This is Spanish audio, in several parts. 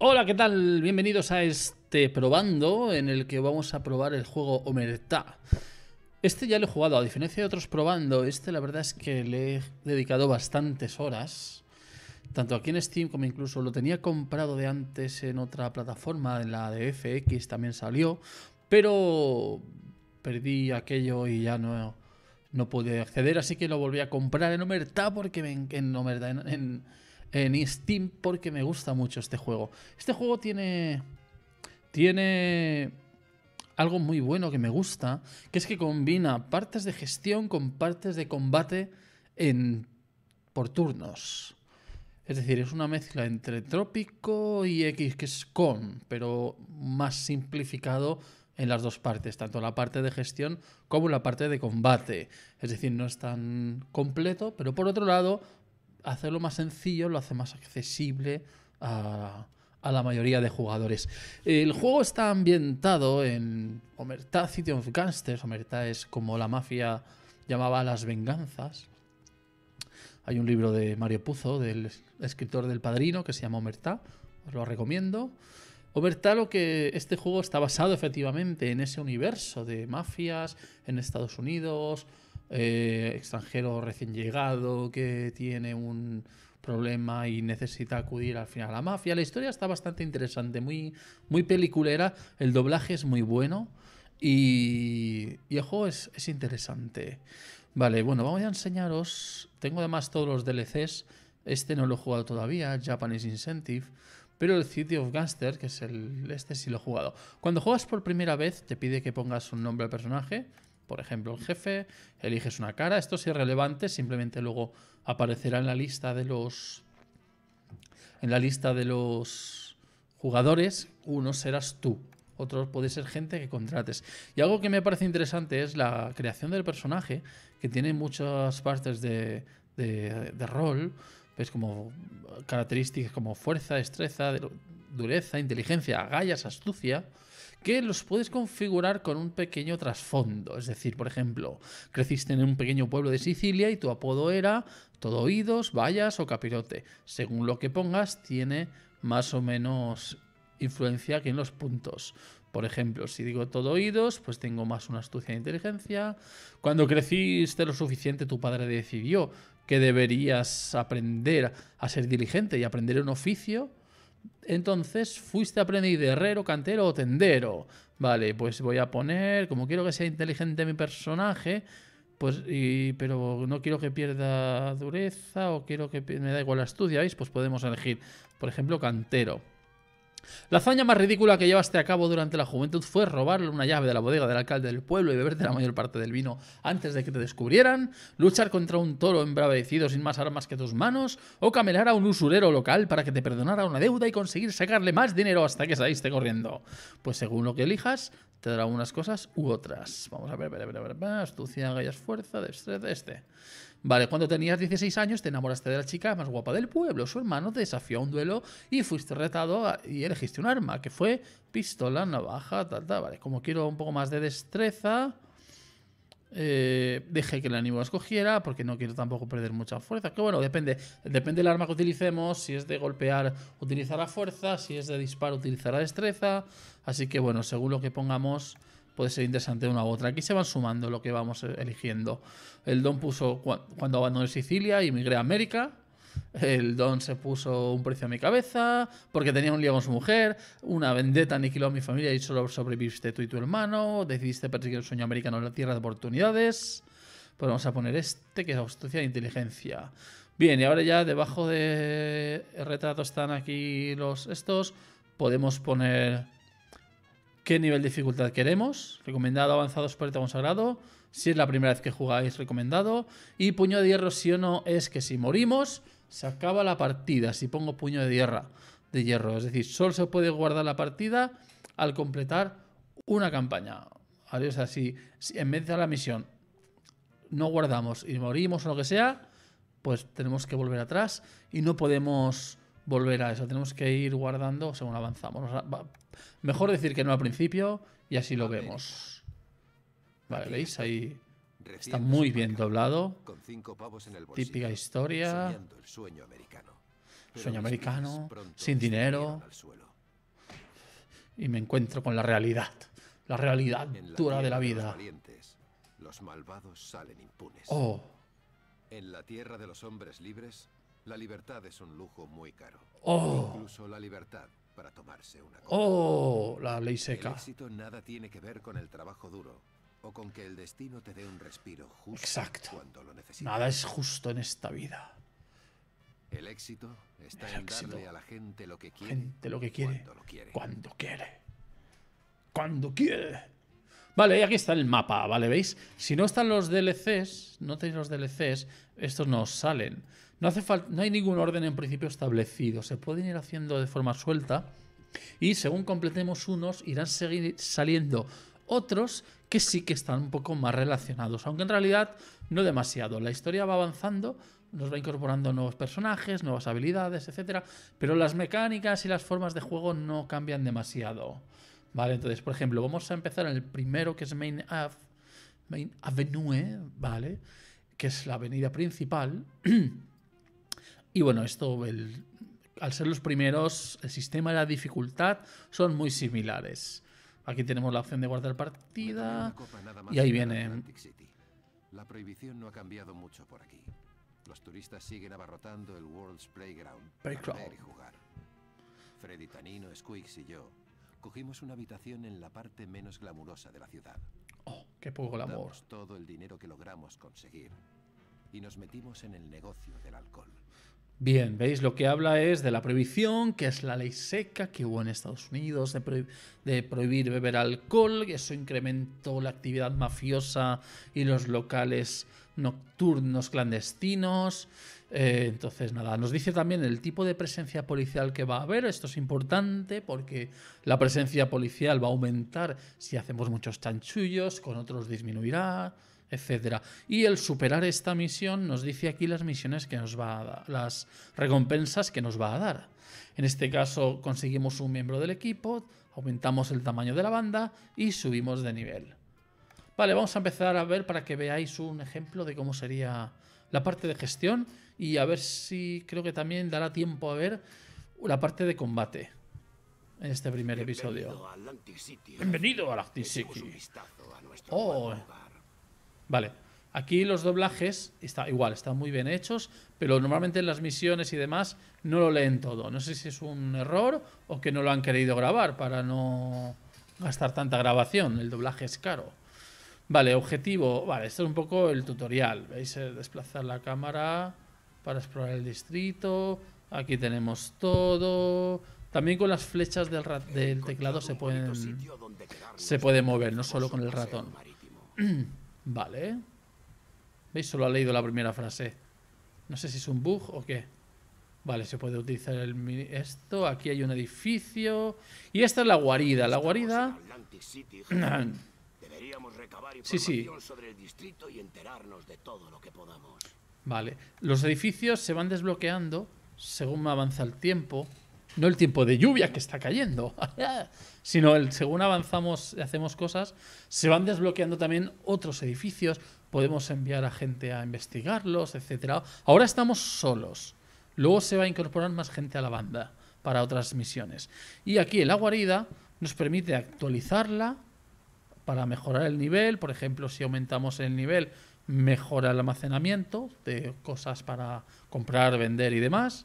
Hola, ¿qué tal? Bienvenidos a este probando en el que vamos a probar el juego Omerta. Este ya lo he jugado, a diferencia de otros probando, este la verdad es que le he dedicado bastantes horas. Tanto aquí en Steam como incluso lo tenía comprado de antes en otra plataforma, en la de FX también salió, pero perdí aquello y ya no, no pude acceder, así que lo volví a comprar en Omerta porque en, Omerta, en en Steam porque me gusta mucho este juego. Este juego tiene. Tiene. Algo muy bueno que me gusta, que es que combina partes de gestión con partes de combate en, por turnos. Es decir, es una mezcla entre Trópico y X, que es con, pero más simplificado en las dos partes, tanto la parte de gestión como la parte de combate. Es decir, no es tan completo, pero por otro lado hacerlo más sencillo lo hace más accesible a, la mayoría de jugadores. El juego está ambientado en Omerta City of Gangsters. Omerta es como la mafia llamaba las venganzas. Hay un libro de Mario Puzo, del escritor del Padrino, que se llama Omerta. Os lo recomiendo. Omerta lo que este juego está basado efectivamente en ese universo de mafias en Estados Unidos, eh, extranjero recién llegado que tiene un problema y necesita acudir al final a la mafia. La historia está bastante interesante, muy, muy peliculera, el doblaje es muy bueno y, y el juego es, interesante. Vale, bueno, vamos a enseñaros, tengo además todos los DLCs, este no lo he jugado todavía, Japanese Incentive, pero el City of Gangsters que es el este sí lo he jugado. Cuando juegas por primera vez te pide que pongas un nombre al personaje, por ejemplo, el jefe, eliges una cara, esto es irrelevante, simplemente luego aparecerá en la lista de los en la lista de los jugadores, uno serás tú, otro puede ser gente que contrates. Y algo que me parece interesante es la creación del personaje, que tiene muchas partes de, de, rol, pues como características como fuerza, destreza, dureza, inteligencia, agallas, astucia que los puedes configurar con un pequeño trasfondo. Es decir, por ejemplo, creciste en un pequeño pueblo de Sicilia y tu apodo era todo oídos, vallas o capirote. Según lo que pongas, tiene más o menos influencia que en los puntos. Por ejemplo, si digo todo oídos, pues tengo más una astucia de inteligencia. Cuando creciste lo suficiente, tu padre decidió que deberías aprender a ser diligente y aprender un oficio. Entonces, fuiste aprendiz de herrero, cantero o tendero. Vale, pues voy a poner, como quiero que sea inteligente mi personaje, pues, pero no quiero que pierda dureza o quiero que me da igual la estudia, Pues podemos elegir, por ejemplo, cantero. La hazaña más ridícula que llevaste a cabo durante la juventud fue robarle una llave de la bodega del alcalde del pueblo y beberte la mayor parte del vino antes de que te descubrieran, luchar contra un toro embravecido sin más armas que tus manos, o camelar a un usurero local para que te perdonara una deuda y conseguir sacarle más dinero hasta que saliste corriendo. Pues según lo que elijas, te dará unas cosas u otras. Vamos a ver, ver, ver, ver, ver. astucia, gallas, fuerza, destreza, este. Vale, cuando tenías 16 años te enamoraste de la chica más guapa del pueblo. Su hermano te desafió a un duelo y fuiste retado y elegiste un arma, que fue pistola, navaja, tal, tal. Vale, como quiero un poco más de destreza, eh, dejé que el ánimo escogiera porque no quiero tampoco perder mucha fuerza. Que bueno, depende. Depende del arma que utilicemos. Si es de golpear, utilizará fuerza. Si es de disparo, utilizará destreza. Así que bueno, según lo que pongamos puede ser interesante una u otra. Aquí se van sumando lo que vamos eh, eligiendo. El Don puso cuando abandoné Sicilia y emigré a América. El Don se puso un precio a mi cabeza porque tenía un lío con su mujer. Una vendetta aniquiló a mi familia y solo sobreviviste tú y tu hermano. Decidiste perseguir el sueño americano en la tierra de oportunidades. Pues vamos a poner este que es astucia de inteligencia. Bien, y ahora ya debajo de retrato están aquí los estos. Podemos poner qué nivel de dificultad queremos, recomendado avanzado experto consagrado, si es la primera vez que jugáis recomendado, y puño de hierro si o no es que si morimos se acaba la partida, si pongo puño de hierro, de hierro, es decir, solo se puede guardar la partida al completar una campaña. O sea, si, si en vez de la misión no guardamos y morimos o lo que sea, pues tenemos que volver atrás y no podemos volver a eso. Tenemos que ir guardando según avanzamos. mejor decir que no al principio y así lo vemos. Vale, ¿veis? Ahí está muy bien doblado. Típica historia. sueño americano. sueño americano, sin dinero. Y me encuentro con la realidad. La realidad dura de la vida. Oh. En la tierra de los hombres libres la libertad es un lujo muy caro. Oh. Incluso la libertad para tomarse una copa. Oh, la ley seca. El éxito nada tiene que ver con el trabajo duro o con que el destino te dé un respiro justo Exacto. cuando lo necesitas. Nada es justo en esta vida. El éxito está en darle a la gente lo que quiere, gente lo que quiere, cuando lo quiere. Cuando quiere. Cuando quiere. Vale, y aquí está el mapa, ¿vale? ¿Veis? Si no están los DLCs, no tenéis los DLCs, estos no salen. No, hace no hay ningún orden en principio establecido. Se pueden ir haciendo de forma suelta. Y según completemos unos, irán saliendo otros que sí que están un poco más relacionados. Aunque en realidad no demasiado. La historia va avanzando, nos va incorporando nuevos personajes, nuevas habilidades, etc. Pero las mecánicas y las formas de juego no cambian demasiado. Vale, entonces, por ejemplo, vamos a empezar en el primero que es Main Ave, Avenue, ¿vale? Que es la avenida principal. y bueno, esto, al ser los primeros, el sistema y la dificultad son muy similares. Aquí tenemos la opción de guardar partida. Y ahí viene. La prohibición Freddy Tanino, y yo cogimos una habitación en la parte menos glamurosa de la ciudad. ¡Oh, qué poco glamour! todo el dinero que logramos conseguir y nos metimos en el negocio del alcohol. Bien, veis, lo que habla es de la prohibición, que es la ley seca que hubo en Estados Unidos, de, de prohibir beber alcohol, que eso incrementó la actividad mafiosa y los locales nocturnos clandestinos. Eh, entonces, nada, nos dice también el tipo de presencia policial que va a haber. Esto es importante porque la presencia policial va a aumentar si hacemos muchos chanchullos, con otros disminuirá, etc Y el superar esta misión nos dice aquí las misiones que nos va a dar, las recompensas que nos va a dar. En este caso conseguimos un miembro del equipo, aumentamos el tamaño de la banda y subimos de nivel. Vale, vamos a empezar a ver para que veáis un ejemplo de cómo sería la parte de gestión y a ver si creo que también dará tiempo a ver la parte de combate en este primer episodio. Bienvenido a Atlantic City. Oh. Vale. Aquí los doblajes está igual, están muy bien hechos, pero normalmente en las misiones y demás no lo leen todo. No sé si es un error o que no lo han querido grabar para no gastar tanta grabación. El doblaje es caro. Vale, objetivo. Vale, esto es un poco el tutorial. ¿Veis? Eh, desplazar la cámara para explorar el distrito. Aquí tenemos todo. También con las flechas del, del teclado se se puede mover, no solo con el ratón. vale. ¿Veis? Solo ha leído la primera frase. No sé si es un bug o qué. Vale, se puede utilizar el, esto. Aquí hay un edificio. Y esta es la guarida. La guarida... recabar información sí, sí. sobre el distrito y enterarnos de todo lo que podamos. Vale. Los edificios se van desbloqueando según avanza el tiempo. No el tiempo de lluvia que está cayendo, sino el, según avanzamos y hacemos cosas, se van desbloqueando también otros edificios. Podemos enviar a gente a investigarlos, Etcétera Ahora estamos solos. Luego se va a incorporar más gente a la banda para otras misiones. Y aquí el la guarida nos permite actualizarla para mejorar el nivel. Por ejemplo, si aumentamos el nivel, mejora el almacenamiento de cosas para comprar, vender y demás.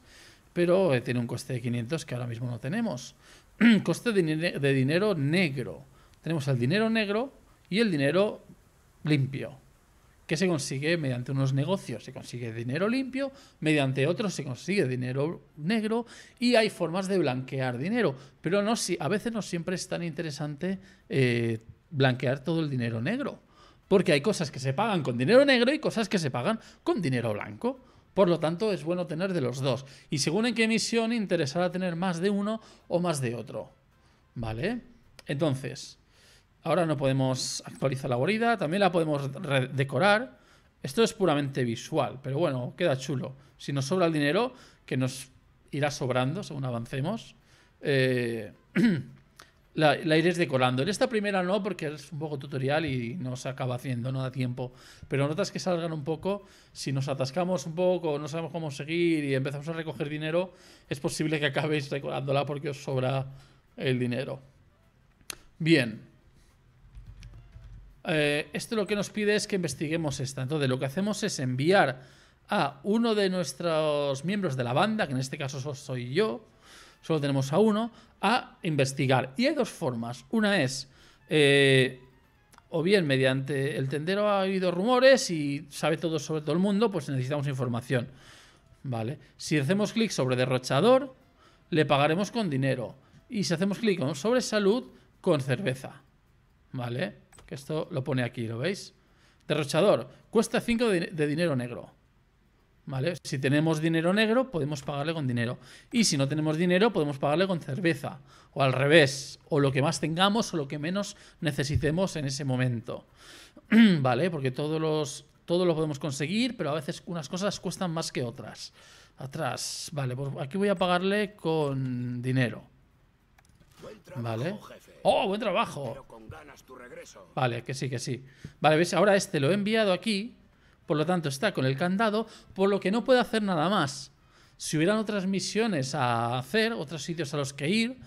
Pero eh, tiene un coste de 500 que ahora mismo no tenemos. coste de, dinero negro. Tenemos el dinero negro y el dinero limpio que se consigue mediante unos negocios, se consigue dinero limpio, mediante otros se consigue dinero negro y hay formas de blanquear dinero, pero no a veces no siempre es tan interesante eh, blanquear todo el dinero negro. Porque hay cosas que se pagan con dinero negro y cosas que se pagan con dinero blanco. Por lo tanto, es bueno tener de los dos. Y según en qué misión, interesará tener más de uno o más de otro. ¿Vale? Entonces, ahora no podemos actualizar la guarida, también la podemos decorar. Esto es puramente visual, pero bueno, queda chulo. Si nos sobra el dinero, que nos irá sobrando según avancemos, eh, la, iréis decorando. En esta primera no, porque es un poco tutorial y no se acaba haciendo, no da tiempo. Pero notas que salgan un poco, si nos atascamos un poco, no sabemos cómo seguir y empezamos a recoger dinero, es posible que acabéis decorándola porque os sobra el dinero. Bien. Eh, esto lo que nos pide es que investiguemos esta. Entonces lo que hacemos es enviar a uno de nuestros miembros de la banda, que en este caso soy yo, solo tenemos a uno, a investigar. Y hay dos formas. Una es, eh, o bien mediante el tendero ha habido rumores y sabe todo sobre todo el mundo, pues necesitamos información. Vale. Si hacemos clic sobre derrochador, le pagaremos con dinero. Y si hacemos clic sobre salud, con cerveza. ¿Vale? Que esto lo pone aquí, ¿lo veis? Derrochador. Cuesta 5 de dinero negro. Si tenemos dinero negro, podemos pagarle con dinero. Y si no tenemos dinero, podemos pagarle con cerveza. O al revés. O lo que más tengamos o lo que menos necesitemos en ese momento. ¿Vale? Porque todos los, Todos lo podemos conseguir, pero a veces unas cosas cuestan más que otras. Atrás. Vale, pues aquí voy a pagarle con dinero. Vale. ¡Oh, buen trabajo! Vale, que sí, que sí. Vale, ¿ves? Ahora este lo he enviado aquí por lo tanto, está con el candado, por lo que no puede hacer nada más. Si hubieran otras misiones a hacer, otros sitios a los que ir,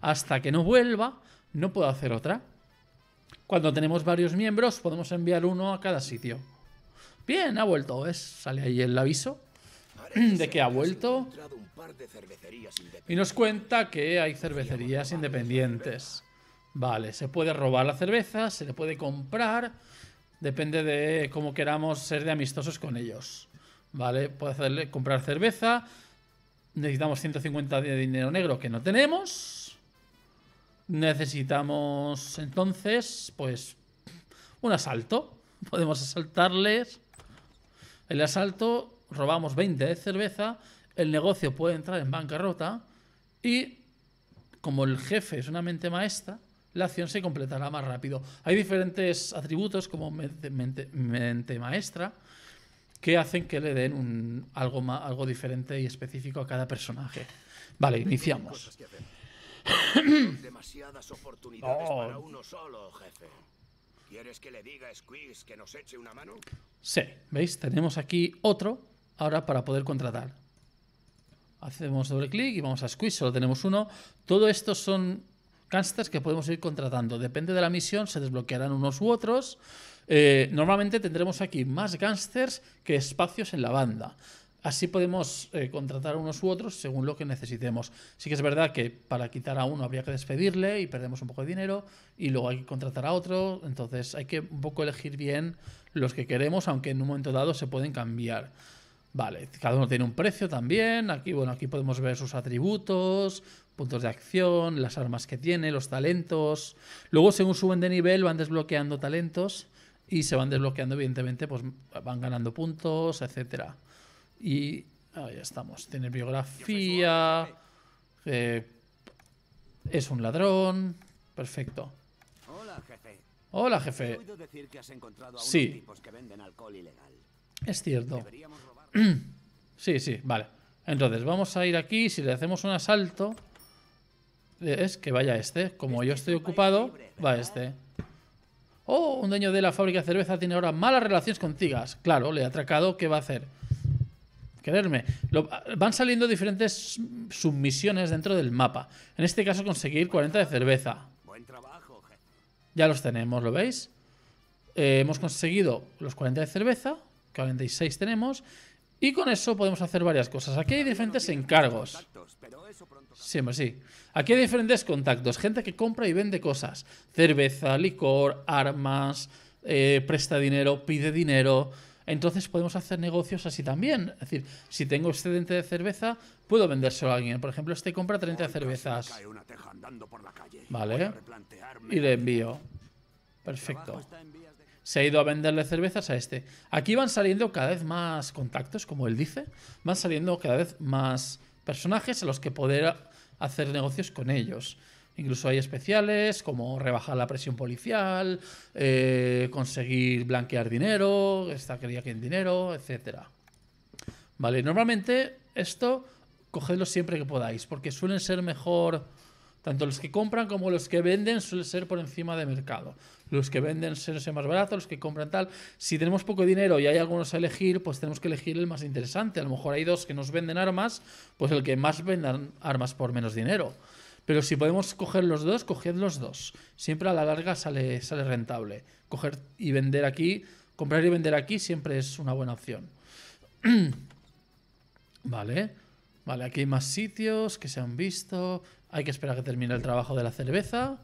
hasta que no vuelva, no puedo hacer otra. Cuando tenemos varios miembros, podemos enviar uno a cada sitio. Bien, ha vuelto, ¿ves? Sale ahí el aviso de que ha vuelto. Y nos cuenta que hay cervecerías independientes. Vale, se puede robar la cerveza, se le puede comprar depende de cómo queramos ser de amistosos con ellos. ¿Vale? puede hacerle, comprar cerveza. Necesitamos 150 de dinero negro que no tenemos. Necesitamos entonces, pues, un asalto. Podemos asaltarles. El asalto, robamos 20 de cerveza. El negocio puede entrar en bancarrota. Y como el jefe es una mente maestra, la acción se completará más rápido. Hay diferentes atributos como mente, maestra que hacen que le den algo, algo diferente y específico a cada personaje. Vale, iniciamos. Demasiadas oportunidades oh. para uno solo, jefe. ¿Quieres que le diga a que nos eche una mano? Sí, ¿veis? Tenemos aquí otro ahora para poder contratar. Hacemos doble clic y vamos a Squeeze, solo tenemos uno. Todo esto son Gánsters que podemos ir contratando. Depende de la misión, se desbloquearán unos u otros. Eh, normalmente tendremos aquí más gangsters que espacios en la banda. Así podemos contratar eh, contratar unos u otros según lo que necesitemos. Sí que es verdad que para quitar a uno habría que despedirle y perdemos un poco de dinero y luego hay que contratar a otro. Entonces hay que un poco elegir bien los que queremos, aunque en un momento dado se pueden cambiar. Vale, cada uno tiene un precio también. Aquí, bueno, aquí podemos ver sus atributos, puntos de acción, las armas que tiene, los talentos. Luego, según suben de nivel, van desbloqueando talentos y se van desbloqueando, evidentemente, pues van ganando puntos, etc. Y ahí estamos. Tiene biografía. Eh, es un ladrón. Perfecto. Hola, jefe. Hola, jefe. Sí. Es cierto. sí, sí, vale. Entonces, vamos a ir aquí. Si le hacemos un asalto, es que vaya este. Como yo estoy ocupado, va este. Oh, un dueño de la fábrica de cerveza tiene ahora malas relaciones con Claro, le ha atracado. ¿Qué va a hacer? Quererme. van saliendo diferentes submisiones dentro del mapa. En este caso, conseguir 40 de cerveza. Ya los tenemos, ¿lo veis? Eh, hemos conseguido los 40 de cerveza. 46 tenemos. Y con eso podemos hacer varias cosas. Aquí hay diferentes encargos. Sí, sí. Aquí hay diferentes contactos. Gente que compra y vende cosas. Cerveza, licor, armas, eh, presta dinero, pide dinero. Entonces podemos hacer negocios así también. Es decir, si tengo excedente de cerveza, puedo vendérselo a alguien. Por ejemplo, este compra 30 cervezas. Vale. Y le envío. Perfecto. Se ha ido a venderle cervezas a este. Aquí van saliendo cada vez más contactos, como él dice. Van saliendo cada vez más personajes a los que poder hacer negocios con ellos. Incluso hay especiales como rebajar la presión policial, eh, conseguir blanquear dinero, esta quería que en dinero, etc. Vale, normalmente esto cogedlo siempre que podáis, porque suelen ser mejor tanto los que compran como los que venden suele ser por encima de mercado. Los que venden suelen ser más baratos, los que compran tal. Si tenemos poco dinero y hay algunos a elegir, pues tenemos que elegir el más interesante. A lo mejor hay dos que nos venden armas, pues el que más vendan armas por menos dinero. Pero si podemos coger los dos, coged los dos. Siempre a la larga sale, sale rentable. Coger y vender aquí, comprar y vender aquí siempre es una buena opción. vale. Vale, aquí hay más sitios que se han visto. Hay que esperar a que termine el trabajo de la cerveza.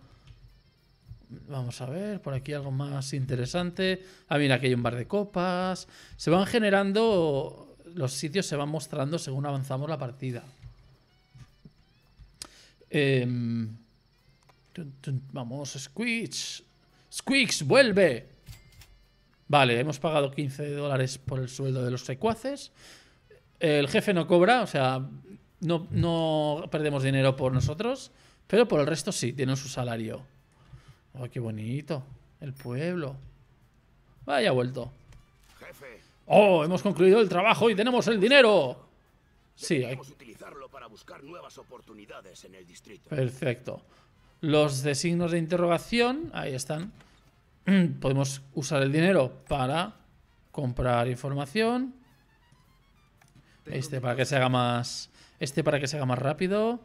Vamos a ver, por aquí algo más interesante. Ah, mira, aquí hay un bar de copas. Se van generando, los sitios se van mostrando según avanzamos la partida. Em, vamos, Squeaks. Squeaks, vuelve. Vale, hemos pagado 15 dólares por el sueldo de los secuaces. El jefe no cobra, o sea, no, perdemos dinero por nosotros, pero por el resto sí, tienen su salario. oh, qué bonito! El pueblo. Vaya vuelto. ¡Oh, hemos concluido el trabajo y tenemos el dinero! Sí, hay... utilizarlo para buscar nuevas oportunidades en el distrito. Perfecto. Los de signos de interrogación, ahí están. Podemos usar el dinero para comprar información. Este, para que se haga más este para que se haga más rápido.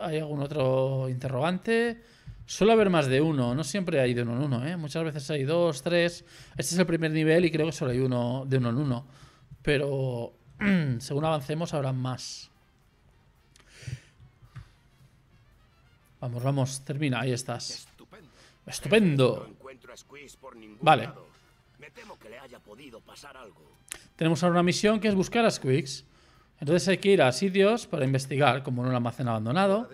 ¿Hay algún otro interrogante? Suele haber más de uno, no siempre hay de uno en uno, ¿eh? muchas veces hay dos, tres. Este es el primer nivel y creo que solo hay uno de uno en uno. Pero según avancemos habrá más. Vamos, vamos, termina, ahí estás. Estupendo. vale. Tenemos ahora una misión que es buscar a Squix. Entonces hay que ir a sitios para investigar, como en un almacén abandonado.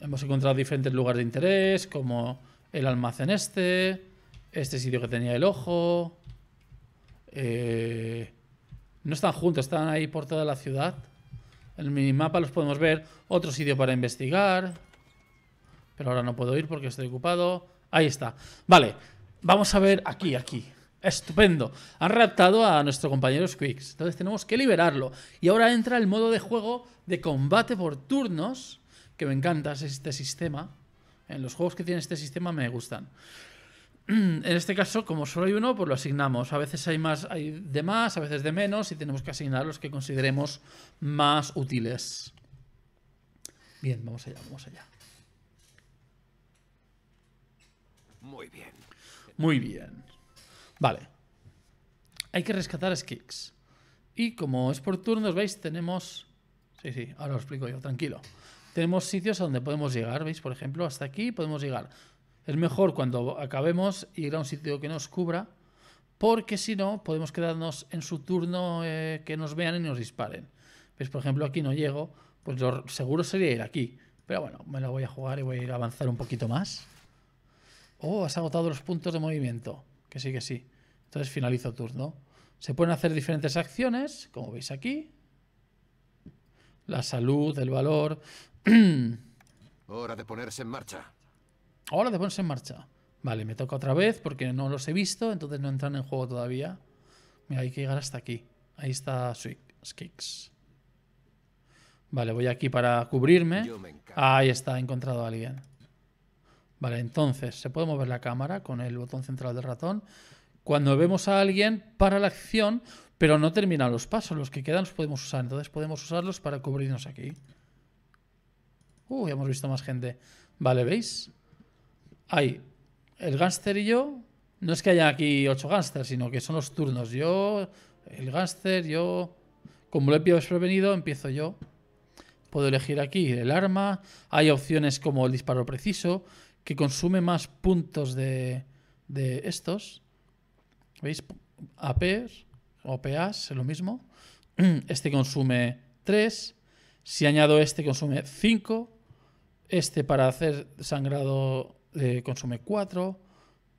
Hemos encontrado diferentes lugares de interés, como el almacén este, este sitio que tenía el ojo. Eh, no están juntos, están ahí por toda la ciudad. En el minimapa los podemos ver. Otro sitio para investigar. Pero ahora no puedo ir porque estoy ocupado. Ahí está. Vale, vamos a ver aquí, aquí. Estupendo. Han raptado a nuestro compañero Squix Entonces tenemos que liberarlo. Y ahora entra el modo de juego de combate por turnos. Que me encanta este sistema. En los juegos que tiene este sistema me gustan. En este caso, como solo hay uno, pues lo asignamos. A veces hay más, hay de más, a veces de menos, y tenemos que asignar los que consideremos más útiles. Bien, vamos allá, vamos allá. Muy bien. Muy bien. Vale. Hay que rescatar skicks. Y como es por turnos, veis, tenemos... Sí, sí, ahora lo explico yo, tranquilo. Tenemos sitios a donde podemos llegar, veis, por ejemplo, hasta aquí podemos llegar. Es mejor cuando acabemos ir a un sitio que nos cubra, porque si no, podemos quedarnos en su turno eh, que nos vean y nos disparen. ¿Veis? Por ejemplo, aquí no llego, pues lo seguro sería ir aquí. Pero bueno, me lo voy a jugar y voy a ir a avanzar un poquito más. Oh, has agotado los puntos de movimiento que sí, que sí. Entonces finalizo turno. Se pueden hacer diferentes acciones, como veis aquí. La salud, el valor. Hora de ponerse en marcha. Hora de ponerse en marcha. Vale, me toca otra vez porque no los he visto, entonces no entran en juego todavía. Mira, hay que llegar hasta aquí. Ahí está Skicks. Vale, voy aquí para cubrirme. Ahí está, he encontrado a alguien. Vale, entonces se puede mover la cámara con el botón central del ratón. Cuando vemos a alguien para la acción, pero no termina los pasos, los que quedan los podemos usar. Entonces podemos usarlos para cubrirnos aquí. Uh, hemos visto más gente. Vale, ¿veis? Hay el gánster y yo. No es que haya aquí ocho gánsters, sino que son los turnos. Yo, el gánster, yo... Como lo he pillado desprevenido, empiezo yo. Puedo elegir aquí el arma. Hay opciones como el disparo preciso que consume más puntos de, estos, ¿veis? APs o PAs, es lo mismo. Este consume 3. Si añado este, consume 5. Este para hacer sangrado eh, consume 4.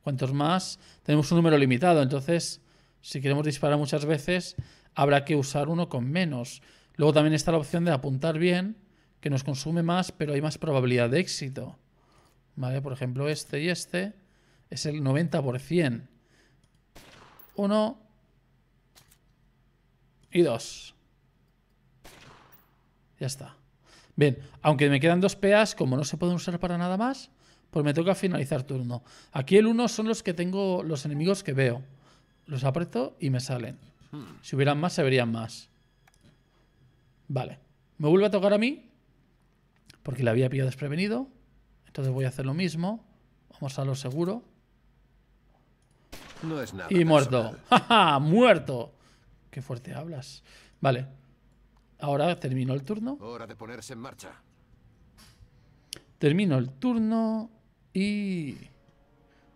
¿Cuántos más, tenemos un número limitado. Entonces, si queremos disparar muchas veces, habrá que usar uno con menos. Luego también está la opción de apuntar bien, que nos consume más, pero hay más probabilidad de éxito. ¿vale? Por ejemplo, este y este es el 90%. Uno y dos. Ya está. Bien, aunque me quedan dos PAs, como no se pueden usar para nada más, pues me toca finalizar turno. Aquí el uno son los que tengo, los enemigos que veo. Los aprieto y me salen. Si hubieran más, se verían más. Vale. Me vuelve a tocar a mí, porque la había pillado desprevenido. Entonces voy a hacer lo mismo. Vamos a lo seguro. Y muerto. ¡Ja, muerto Qué fuerte hablas. Vale. Ahora termino el turno. Hora de ponerse en marcha. Termino el turno y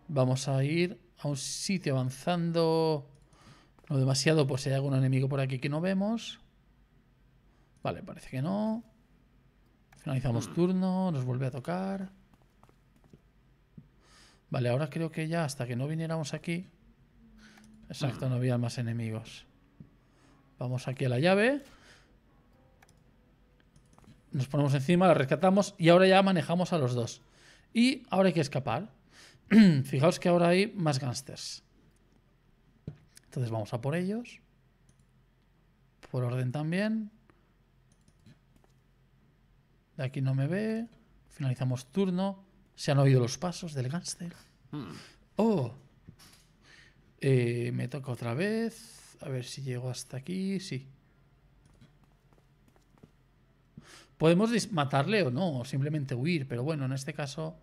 vamos a ir a un sitio avanzando. No demasiado, por pues, si hay algún enemigo por aquí que no vemos. Vale, parece que no. Finalizamos hmm. turno, nos vuelve a tocar. Vale, ahora creo que ya hasta que no viniéramos aquí... Exacto, no había más enemigos. Vamos aquí a la llave. Nos ponemos encima, la rescatamos y ahora ya manejamos a los dos. Y ahora hay que escapar. Fijaos que ahora hay más gángsters. Entonces vamos a por ellos. Por orden también. De aquí no me ve. Finalizamos turno. Se han oído los pasos del gánster. Mm. Oh, eh, me toca otra vez. A ver si llego hasta aquí. Sí. Podemos matarle o no, o simplemente huir, pero bueno, en este caso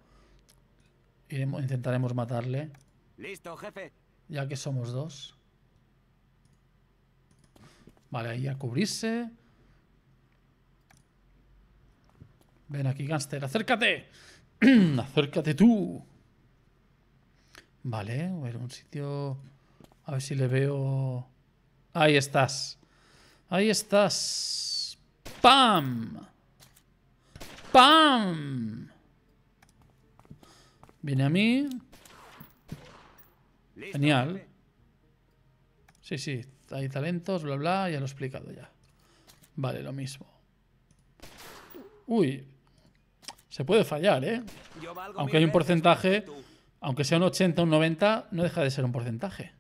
intentaremos matarle. Listo, jefe. Ya que somos dos. Vale, ahí a cubrirse. Ven aquí, gánster, acércate. Acércate tú. Vale, a ver, un sitio... A ver si le veo... Ahí estás. Ahí estás. ¡Pam! ¡Pam! Viene a mí. Genial. Sí, sí. Hay talentos, bla, bla. Ya lo he explicado ya. Vale, lo mismo. Uy, se puede fallar, ¿eh? Aunque hay un porcentaje, aunque sea un 80 o un 90, no deja de ser un porcentaje.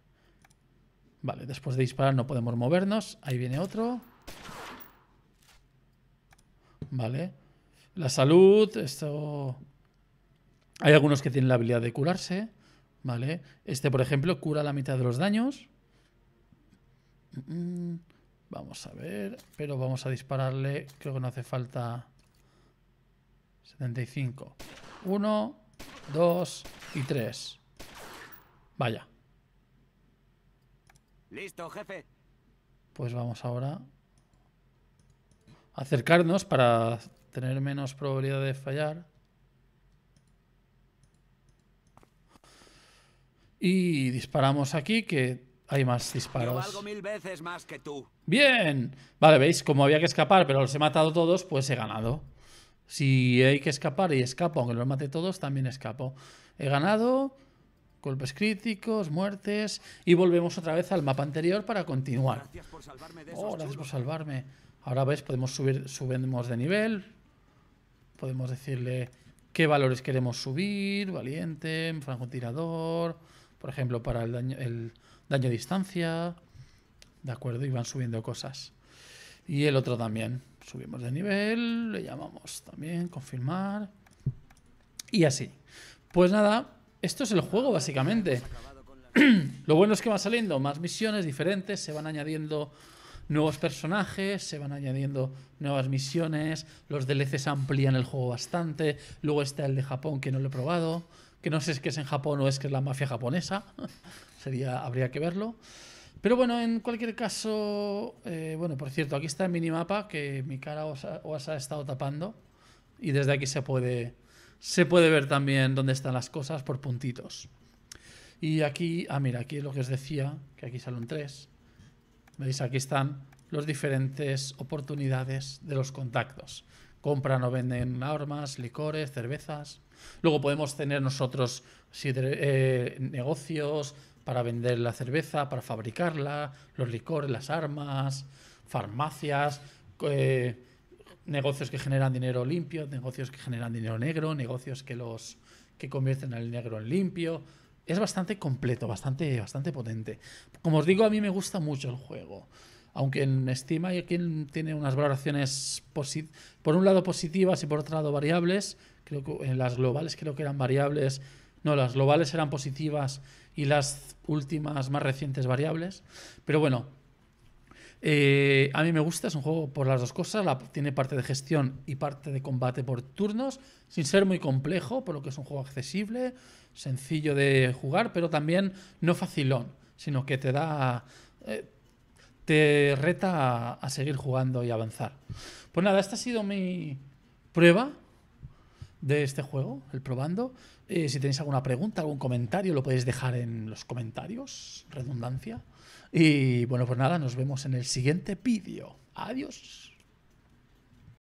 Vale, después de disparar no podemos movernos. Ahí viene otro. Vale. La salud, esto... Hay algunos que tienen la habilidad de curarse. Vale. Este, por ejemplo, cura la mitad de los daños. Mm, mm. Vamos a ver. Pero vamos a dispararle. Creo que no hace falta... 75. 1, 2 y 3. Vaya. Listo, jefe. Pues vamos ahora a acercarnos para tener menos probabilidad de fallar. Y disparamos aquí, que hay más disparos. Bien. Vale, veis, como había que escapar, pero los he matado todos, pues he ganado. Si hay que escapar y escapo, aunque los mate todos, también escapo. He ganado, golpes críticos, muertes, y volvemos otra vez al mapa anterior para continuar. Gracias por salvarme. oh, gracias por salvarme. Ahora ves, podemos subir, subimos de nivel. Podemos decirle qué valores queremos subir, valiente, francotirador, por ejemplo, para el daño, el daño a distancia. De acuerdo, y van subiendo cosas. Y el otro también subimos de nivel, le llamamos también, confirmar. Y así. Pues nada, esto es el juego básicamente. Lo bueno es que va saliendo más misiones diferentes, se van añadiendo nuevos personajes, se van añadiendo nuevas misiones, los DLCs amplían el juego bastante, luego está el de Japón que no lo he probado, que no sé si es es en Japón o es que es la mafia japonesa, sería habría que verlo. Pero bueno, en cualquier caso, eh, bueno, por cierto, aquí está el minimapa que mi cara os ha, estado tapando y desde aquí se puede, se puede ver también dónde están las cosas por puntitos. Y aquí, ah, mira, aquí es lo que os decía, que aquí salen tres. Veis, aquí están las diferentes oportunidades de los contactos. Compran o venden armas, licores, cervezas. Luego podemos tener nosotros eh, negocios, para vender la cerveza, para fabricarla, los licores, las armas, farmacias, eh, negocios que generan dinero limpio, negocios que generan dinero negro, negocios que los que convierten al negro en limpio. Es bastante completo, bastante, bastante potente. Como os digo, a mí me gusta mucho el juego. Aunque en Steam hay quien tiene unas valoraciones por un lado positivas y por otro lado variables. Creo que en las globales creo que eran variables. No, las globales eran positivas y las últimas más recientes variables. Pero bueno, eh, a mí me gusta, es un juego por las dos cosas, tiene parte de gestión y parte de combate por turnos, sin ser muy complejo, por lo que es un juego accesible, sencillo de jugar, pero también no facilón, sino que te da... Eh, te reta a, seguir jugando y avanzar. Pues nada, esta ha sido mi prueba de este juego, el probando. Eh, si tenéis alguna pregunta, algún comentario, lo podéis dejar en los comentarios, redundancia. Y bueno, pues nada, nos vemos en el siguiente vídeo. Adiós.